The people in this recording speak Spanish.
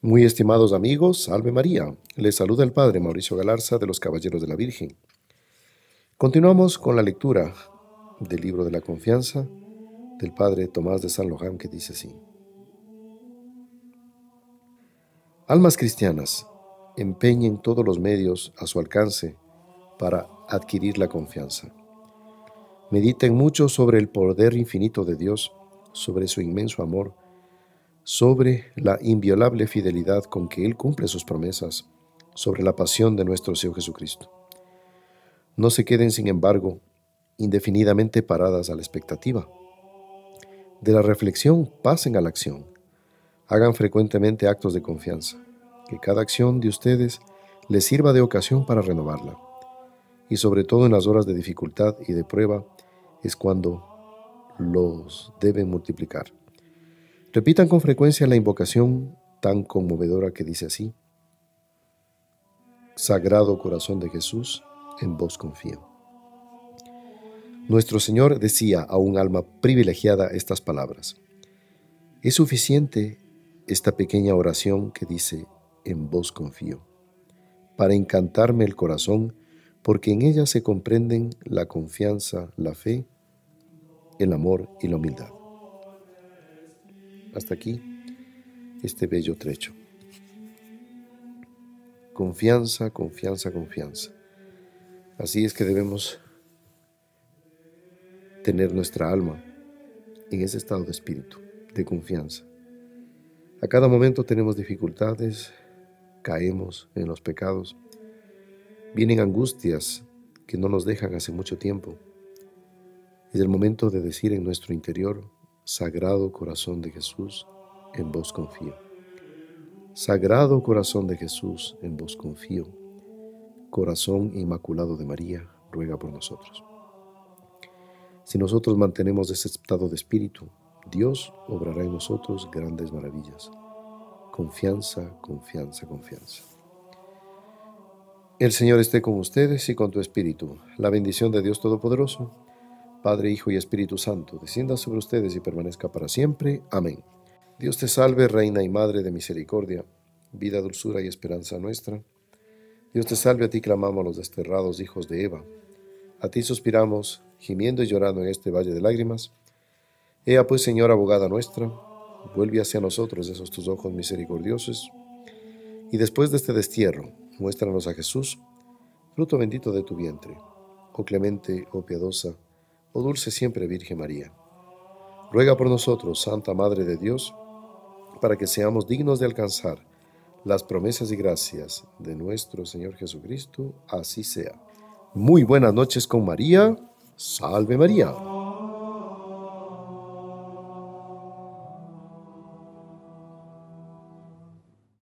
Muy estimados amigos, salve María. Les saluda el Padre Mauricio Galarza de los Caballeros de la Virgen. Continuamos con la lectura del libro de la confianza del Padre Tomás de San Loján que dice así. Almas cristianas, empeñen todos los medios a su alcance para adquirir la confianza. Mediten mucho sobre el poder infinito de Dios, sobre su inmenso amor, sobre la inviolable fidelidad con que Él cumple sus promesas, sobre la pasión de nuestro Señor Jesucristo. No se queden, sin embargo, indefinidamente paradas a la expectativa. De la reflexión pasen a la acción. Hagan frecuentemente actos de confianza. Que cada acción de ustedes les sirva de ocasión para renovarla. Y sobre todo en las horas de dificultad y de prueba es cuando los deben multiplicar. Repitan con frecuencia la invocación tan conmovedora que dice así. Sagrado corazón de Jesús, en vos confío. Nuestro Señor decía a un alma privilegiada estas palabras. Es suficiente esta pequeña oración que dice, en vos confío, para encantarme el corazón, porque en ella se comprenden la confianza, la fe, el amor y la humildad. Hasta aquí este bello trecho. Confianza, confianza, confianza. Así es que debemos tener nuestra alma en ese estado de espíritu, de confianza. A cada momento tenemos dificultades, caemos en los pecados, vienen angustias que no nos dejan hace mucho tiempo. Es el momento de decir en nuestro interior, Sagrado Corazón de Jesús, en vos confío. Sagrado Corazón de Jesús, en vos confío. Corazón Inmaculado de María, ruega por nosotros. Si nosotros mantenemos ese estado de espíritu, Dios obrará en nosotros grandes maravillas. Confianza, confianza, confianza. El Señor esté con ustedes y con tu espíritu. La bendición de Dios Todopoderoso. Padre, Hijo y Espíritu Santo, descienda sobre ustedes y permanezca para siempre. Amén. Dios te salve, Reina y Madre de Misericordia, vida, dulzura y esperanza nuestra. Dios te salve, a ti clamamos los desterrados hijos de Eva. A ti suspiramos, gimiendo y llorando en este valle de lágrimas. Ea pues, Señora abogada nuestra, vuelve hacia nosotros esos tus ojos misericordiosos. Y después de este destierro, muéstranos a Jesús, fruto bendito de tu vientre. Oh clemente, oh piadosa, dulce siempre Virgen María. Ruega por nosotros, Santa Madre de Dios, para que seamos dignos de alcanzar las promesas y gracias de nuestro Señor Jesucristo, así sea. Muy buenas noches con María. Salve María.